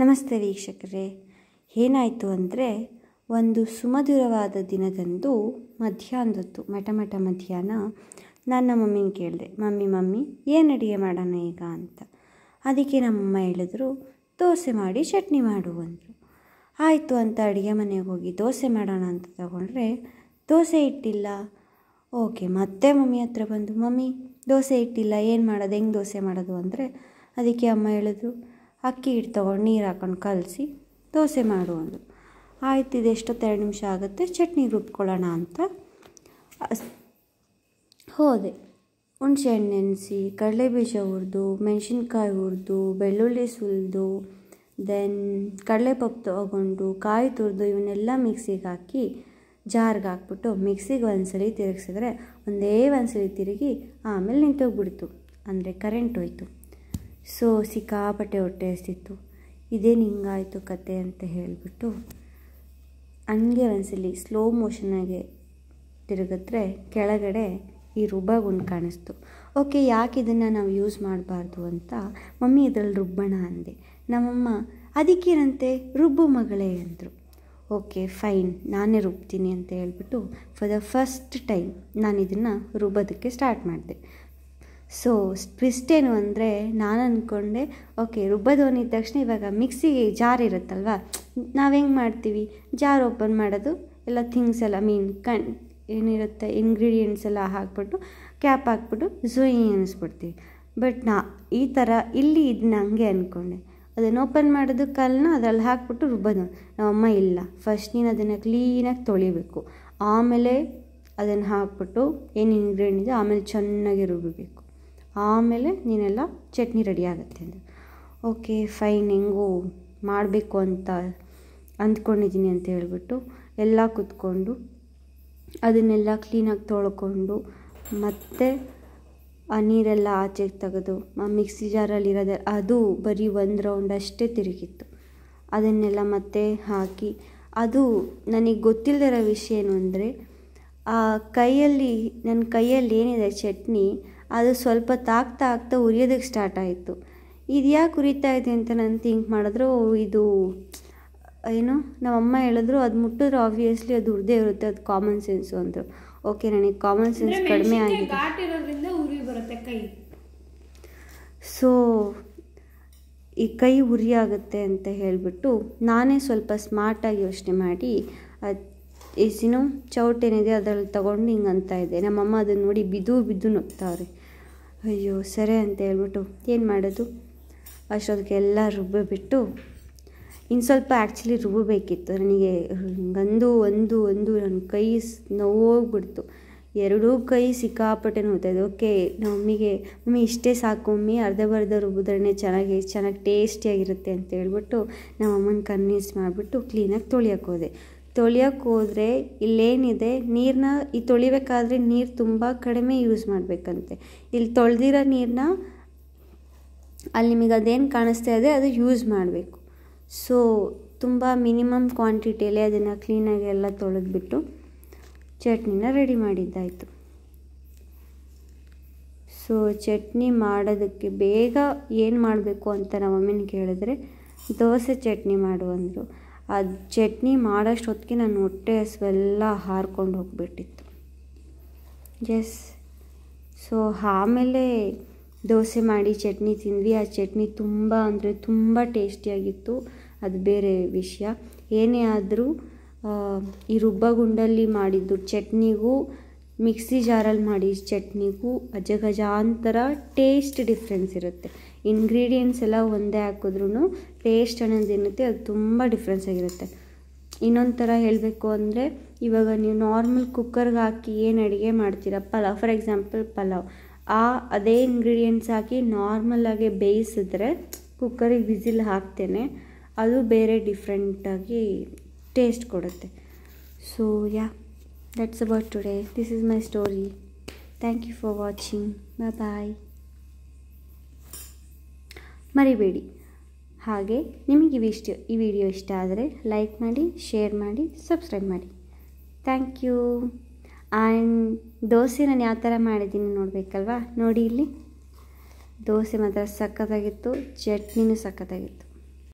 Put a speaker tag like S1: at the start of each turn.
S1: ನಮಸ್ತೆ ವೀಕ್ಷಕರೇ ಏನಾಯಿತು ಅಂದರೆ ಒಂದು ಸುಮಧುರವಾದ ದಿನದಂದು ಮಧ್ಯಾಹ್ನದೊತ್ತು ಮಟಮಟ ಮಠ ಮಧ್ಯಾಹ್ನ ನನ್ನ ಮಮ್ಮಿನ ಕೇಳಿದೆ ಮಮ್ಮಿ ಮಮ್ಮಿ ಏನು ಅಡುಗೆ ಮಾಡೋಣ ಈಗ ಅಂತ ಅದಕ್ಕೆ ನಮ್ಮಮ್ಮ ಹೇಳಿದ್ರು ದೋಸೆ ಮಾಡಿ ಚಟ್ನಿ ಮಾಡು ಅಂದರು ಆಯಿತು ಅಂತ ಅಡುಗೆ ಮನೆಗೆ ಹೋಗಿ ದೋಸೆ ಮಾಡೋಣ ಅಂತ ತಗೊಂಡ್ರೆ ದೋಸೆ ಇಟ್ಟಿಲ್ಲ ಓಕೆ ಮತ್ತೆ ಮಮ್ಮಿ ಹತ್ರ ಬಂದು ಮಮ್ಮಿ ದೋಸೆ ಇಟ್ಟಿಲ್ಲ ಏನು ಮಾಡೋದು ಹೆಂಗೆ ದೋಸೆ ಮಾಡೋದು ಅಂದರೆ ಅದಕ್ಕೆ ಅಮ್ಮ ಹೇಳಿದ್ರು ಅಕ್ಕಿ ಹಿಟ್ಟು ತೊಗೊಂಡು ನೀರು ಹಾಕೊಂಡು ಕಲಸಿ ದೋಸೆ ಮಾಡು ಅಂದರು ಆಯ್ತು ಇದು ಎರಡು ನಿಮಿಷ ಆಗುತ್ತೆ ಚಟ್ನಿ ರುಬ್ಕೊಳ್ಳೋಣ ಅಂತ ಹೋದೆ ಹಣ್ಣು ನೆನೆಸಿ ಬೀಜ ಹುರಿದು ಮೆಣಸಿನ್ಕಾಯಿ ಹುರಿದು ಬೆಳ್ಳುಳ್ಳಿ ಸುಲಿದು ದೆನ್ ಕಡಲೆಪಪ್ಪು ತೊಗೊಂಡು ಕಾಯಿ ತುರಿದು ಇವನ್ನೆಲ್ಲ ಮಿಕ್ಸಿಗೆ ಹಾಕಿ ಜಾರ್ಗೆ ಹಾಕ್ಬಿಟ್ಟು ಮಿಕ್ಸಿಗೆ ಒಂದ್ಸಲಿ ತಿರುಗಿಸಿದ್ರೆ ಒಂದೇ ಒಂದ್ಸಲಿ ತಿರುಗಿ ಆಮೇಲೆ ನಿಂತೋಗ್ಬಿಡ್ತು ಅಂದರೆ ಕರೆಂಟ್ ಹೋಯ್ತು ಸೊ ಸಿಕ್ಕಾಪಟ್ಟೆ ಹೊಟ್ಟೆ ಹಸ್ತಿತ್ತು ಇದೇನು ಹಿಂಗಾಯಿತು ಕತೆ ಅಂತ ಹೇಳಿಬಿಟ್ಟು ಹಂಗೆ ಒಂದ್ಸಲಿ ಸ್ಲೋ ಮೋಷನಾಗೆ ತಿರುಗಿದ್ರೆ ಕೆಳಗಡೆ ಈ ರುಬ್ಬಗುಂಡು ಕಾಣಿಸ್ತು ಓಕೆ ಯಾಕೆ ಇದನ್ನು ನಾವು ಯೂಸ್ ಮಾಡಬಾರ್ದು ಅಂತ ಮಮ್ಮಿ ಇದರಲ್ಲಿ ರುಬ್ಬಣ ಅಂದೆ ನಮ್ಮಮ್ಮ ಅದಕ್ಕೇನಂತೆ ರುಬ್ಬು ಮಗಳೇ ಅಂದರು ಓಕೆ ಫೈನ್ ನಾನೇ ರುಬ್ತೀನಿ ಅಂತ ಹೇಳ್ಬಿಟ್ಟು ಫಾರ್ ದ ಫಸ್ಟ್ ಟೈಮ್ ನಾನು ಇದನ್ನು ರುಬ್ಬೋದಕ್ಕೆ ಸ್ಟಾರ್ಟ್ ಮಾಡಿದೆ ಸೊ ಟ್ವಿಸ್ಟ್ ಏನು ಅಂದರೆ ನಾನು ಅಂದ್ಕೊಂಡೆ ಓಕೆ ರುಬ್ಬೋದು ತಕ್ಷಣ ಇವಾಗ ಮಿಕ್ಸಿಗೆ ಜಾರ್ ಇರುತ್ತಲ್ವ ನಾವು ಹೆಂಗೆ ಮಾಡ್ತೀವಿ ಜಾರ್ ಓಪನ್ ಮಾಡೋದು ಎಲ್ಲ ಥಿಂಗ್ಸ್ ಎಲ್ಲ ಮೀನ್ ಕಣ್ ಏನಿರುತ್ತೆ ಇಂಗ್ರೀಡಿಯೆಂಟ್ಸ್ ಎಲ್ಲ ಹಾಕ್ಬಿಟ್ಟು ಕ್ಯಾಪ್ ಹಾಕ್ಬಿಟ್ಟು ಝೂಯಿ ಅನಿಸ್ಬಿಡ್ತೀವಿ ಬಟ್ ನಾ ಈ ಥರ ಇಲ್ಲಿ ಇದನ್ನ ಹಂಗೆ ಅಂದ್ಕೊಂಡೆ ಅದನ್ನು ಓಪನ್ ಮಾಡೋದು ಕಲ್ಲನ್ನ ಅದರಲ್ಲಿ ಹಾಕ್ಬಿಟ್ಟು ರುಬ್ಬೋದು ನಮ್ಮಮ್ಮ ಇಲ್ಲ ಫಸ್ಟ್ ನೀನು ಅದನ್ನು ಕ್ಲೀನಾಗಿ ತೊಳಿಬೇಕು ಆಮೇಲೆ ಅದನ್ನು ಹಾಕ್ಬಿಟ್ಟು ಏನು ಇಂಗ್ರೀಡಿಯೆಂಟ್ ಇದೆ ಆಮೇಲೆ ಚೆನ್ನಾಗಿ ರುಬ್ಬಬೇಕು ಆಮೇಲೆ ನೀನೆಲ್ಲ ಚಟ್ನಿ ರೆಡಿ ಆಗುತ್ತೆ ಅಂತ ಓಕೆ ಫೈನ್ ಹೆಂಗೂ ಮಾಡಬೇಕು ಅಂತ ಅಂದ್ಕೊಂಡಿದ್ದೀನಿ ಅಂತ ಹೇಳ್ಬಿಟ್ಟು ಎಲ್ಲ ಕುತ್ಕೊಂಡು ಅದನ್ನೆಲ್ಲ ಕ್ಲೀನಾಗಿ ತೊಳ್ಕೊಂಡು ಮತ್ತೆ ಆ ನೀರೆಲ್ಲ ಆಚೆಗೆ ತೆಗೆದು ಆ ಮಿಕ್ಸಿ ಜಾರಲ್ಲಿರೋದೆ ಅದು ಬರೀ ಒಂದು ರೌಂಡ್ ಅಷ್ಟೇ ತಿರುಗಿತ್ತು ಅದನ್ನೆಲ್ಲ ಮತ್ತೆ ಹಾಕಿ ಅದು ನನಗೆ ಗೊತ್ತಿಲ್ಲದಿರೋ ವಿಷಯ ಏನು ಅಂದರೆ ಆ ಕೈಯಲ್ಲಿ ನನ್ನ ಕೈಯಲ್ಲಿ ಏನಿದೆ ಚಟ್ನಿ ಅದು ಸ್ವಲ್ಪ ತಾಕ್ತಾ ಆಗ್ತಾ ಉರಿಯೋದಕ್ಕೆ ಸ್ಟಾರ್ಟ್ ಆಯಿತು ಇದು ಯಾಕೆ ಉರಿತಾ ಇದೆ ಅಂತ ನಾನು ಥಿಂಕ್ ಮಾಡಿದ್ರು ಇದು ಏನು ನಮ್ಮಮ್ಮ ಹೇಳಿದ್ರು ಅದು ಮುಟ್ಟಿದ್ರೆ ಆಬ್ವಿಯಸ್ಲಿ ಅದು ಉರ್ದೇ ಇರುತ್ತೆ ಅದು ಕಾಮನ್ ಸೆನ್ಸು ಅಂದರು ಓಕೆ ನನಗೆ ಕಾಮನ್ ಸೆನ್ಸ್ ಕಡಿಮೆ ಆಗಿದೆ ಸೊ ಈ ಕೈ ಉರಿ ಆಗುತ್ತೆ ಅಂತ ಹೇಳಿಬಿಟ್ಟು ನಾನೇ ಸ್ವಲ್ಪ ಸ್ಮಾರ್ಟಾಗಿ ಯೋಚನೆ ಮಾಡಿ ಅದು ಇಸಿನೋ ಚೌಟ್ ಏನಿದೆ ಅದರಲ್ಲಿ ತೊಗೊಂಡು ಹಿಂಗೆ ಅಂತ ಇದೆ ನಮ್ಮಮ್ಮ ಅದನ್ನು ನೋಡಿ ಬಿದ್ದು ಬಿದ್ದು ನಗ್ತಾವ್ರೆ ಅಯ್ಯೋ ಸರಿ ಅಂತ ಹೇಳ್ಬಿಟ್ಟು ಏನು ಮಾಡೋದು ಅಷ್ಟೊತ್ತಿಗೆಲ್ಲ ರುಬ್ಬಿಬಿಟ್ಟು ಇನ್ನು ಸ್ವಲ್ಪ ಆ್ಯಕ್ಚುಲಿ ರುಬ್ಬಬೇಕಿತ್ತು ನನಗೆ ಒಂದು ಒಂದು ಒಂದು ನನ್ನ ಕೈ ನೋವೋಗ್ಬಿಡ್ತು ಎರಡೂ ಕೈ ಸಿಕ್ಕಾಪಟ್ಟೆ ನೋಯ್ತಾಯಿದೆ ಓಕೆ ಮಮ್ಮಿಗೆ ಮಮ್ಮಿ ಇಷ್ಟೇ ಸಾಕು ಮಮ್ಮಿ ಅರ್ಧ ಬರ್ಧ ಚೆನ್ನಾಗಿ ಚೆನ್ನಾಗಿ ಟೇಸ್ಟಿಯಾಗಿರುತ್ತೆ ಅಂತ ಹೇಳ್ಬಿಟ್ಟು ನಮ್ಮ ಅಮ್ಮನ ಕನ್ವಿನ್ಸ್ ಮಾಡಿಬಿಟ್ಟು ಕ್ಲೀನಾಗಿ ತೊಳಿಯೋಕೆ ಹೋದೆ ತೊಳಿಯೋಕ್ಕೆ ಹೋದರೆ ಇಲ್ಲೇನಿದೆ ನೀರನ್ನ ಈ ತೊಳಿಬೇಕಾದ್ರೆ ನೀರು ತುಂಬ ಕಡಿಮೆ ಯೂಸ್ ಮಾಡಬೇಕಂತೆ ಇಲ್ಲಿ ತೊಳೆದಿರೋ ನೀರನ್ನ ಅಲ್ಲಿ ನಿಮಗೆ ಅದೇನು ಕಾಣಿಸ್ತಾ ಇದೆ ಅದು ಯೂಸ್ ಮಾಡಬೇಕು ಸೊ ತುಂಬ ಮಿನಿಮಮ್ ಕ್ವಾಂಟಿಟಿಯಲ್ಲಿ ಅದನ್ನು ಕ್ಲೀನಾಗಿ ಎಲ್ಲ ತೊಳೆದ್ಬಿಟ್ಟು ಚಟ್ನಿನ ರೆಡಿ ಮಾಡಿದ್ದಾಯಿತು ಸೊ ಚಟ್ನಿ ಮಾಡೋದಕ್ಕೆ ಬೇಗ ಏನು ಮಾಡಬೇಕು ಅಂತ ಮಮ್ಮಿನ ಕೇಳಿದ್ರೆ ದೋಸೆ ಚಟ್ನಿ ಮಾಡು ಅಂದರು ಅದು ಚಟ್ನಿ ಮಾಡೋಷ್ಟೊತ್ತಿಗೆ ನಾನು ಹೊಟ್ಟೆ ಹಸುವೆಲ್ಲ ಹಾರ್ಕೊಂಡು ಹೋಗಿಬಿಟ್ಟಿತ್ತು ಎಸ್ ಸೊ ಆಮೇಲೆ ದೋಸೆ ಮಾಡಿ ಚಟ್ನಿ ತಿಂದ್ವಿ ಆ ಚಟ್ನಿ ತುಂಬ ಅಂದರೆ ತುಂಬ ಟೇಸ್ಟಿಯಾಗಿತ್ತು ಅದು ಬೇರೆ ವಿಷಯ ಏನೇ ಆದರೂ ಈ ರುಬ್ಬ ಗುಂಡಲ್ಲಿ ಮಾಡಿದ್ದು ಚಟ್ನಿಗೂ ಮಿಕ್ಸಿ ಜಾರಲ್ಲಿ ಮಾಡಿ ಚಟ್ನಿಗೂ ಅಜಗಜಾಂತರ ಟೇಸ್ಟ್ ಡಿಫ್ರೆನ್ಸ್ ಇರುತ್ತೆ ಇಂಗ್ರೀಡಿಯೆಂಟ್ಸ್ ಎಲ್ಲ ಒಂದೇ ಹಾಕಿದ್ರೂ ಟೇಸ್ಟ್ ಅನ್ನೋದು ಏನಿರುತ್ತೆ ಅದು ತುಂಬ ಡಿಫ್ರೆನ್ಸ್ ಆಗಿರುತ್ತೆ ಇನ್ನೊಂದು ಥರ ಹೇಳಬೇಕು ಅಂದರೆ ಇವಾಗ ನೀವು ನಾರ್ಮಲ್ ಕುಕ್ಕರ್ಗೆ ಹಾಕಿ ಏನು ಅಡುಗೆ ಮಾಡ್ತೀರ ಪಲಾವ್ ಫಾರ್ ಎಕ್ಸಾಂಪಲ್ ಪಲಾವ್ ಆ ಅದೇ ಇಂಗ್ರೀಡಿಯೆಂಟ್ಸ್ ಹಾಕಿ ನಾರ್ಮಲಾಗಿ ಬೇಯಿಸಿದ್ರೆ ಕುಕ್ಕರಿಗೆ ವಿಸಿಲ್ ಹಾಕ್ತೇನೆ ಅದು ಬೇರೆ ಡಿಫ್ರೆಂಟಾಗಿ ಟೇಸ್ಟ್ ಕೊಡುತ್ತೆ so ya that's about today this is my story thank you for watching bye bye ಮರಿಬೇಡಿ ಹಾಗೆ ನಿಮಗೆ ಇವಿಷ್ಟು ಈ ವಿಡಿಯೋ ಇಷ್ಟ ಆದರೆ ಲೈಕ್ ಮಾಡಿ ಶೇರ್ ಮಾಡಿ ಸಬ್ಸ್ಕ್ರೈಬ್ ಮಾಡಿ ಥ್ಯಾಂಕ್ ಯು ಆ್ಯಂಡ್ ದೋಸೆ ನಾನು ಯಾವ ಥರ ಮಾಡಿದ್ದೀನಿ ನೋಡಬೇಕಲ್ವಾ ನೋಡಿ ಇಲ್ಲಿ ದೋಸೆ ಮಾತ್ರ ಸಖತ್ತಾಗಿತ್ತು ಚಟ್ನಿನೂ ಸಖತ್ತಾಗಿತ್ತು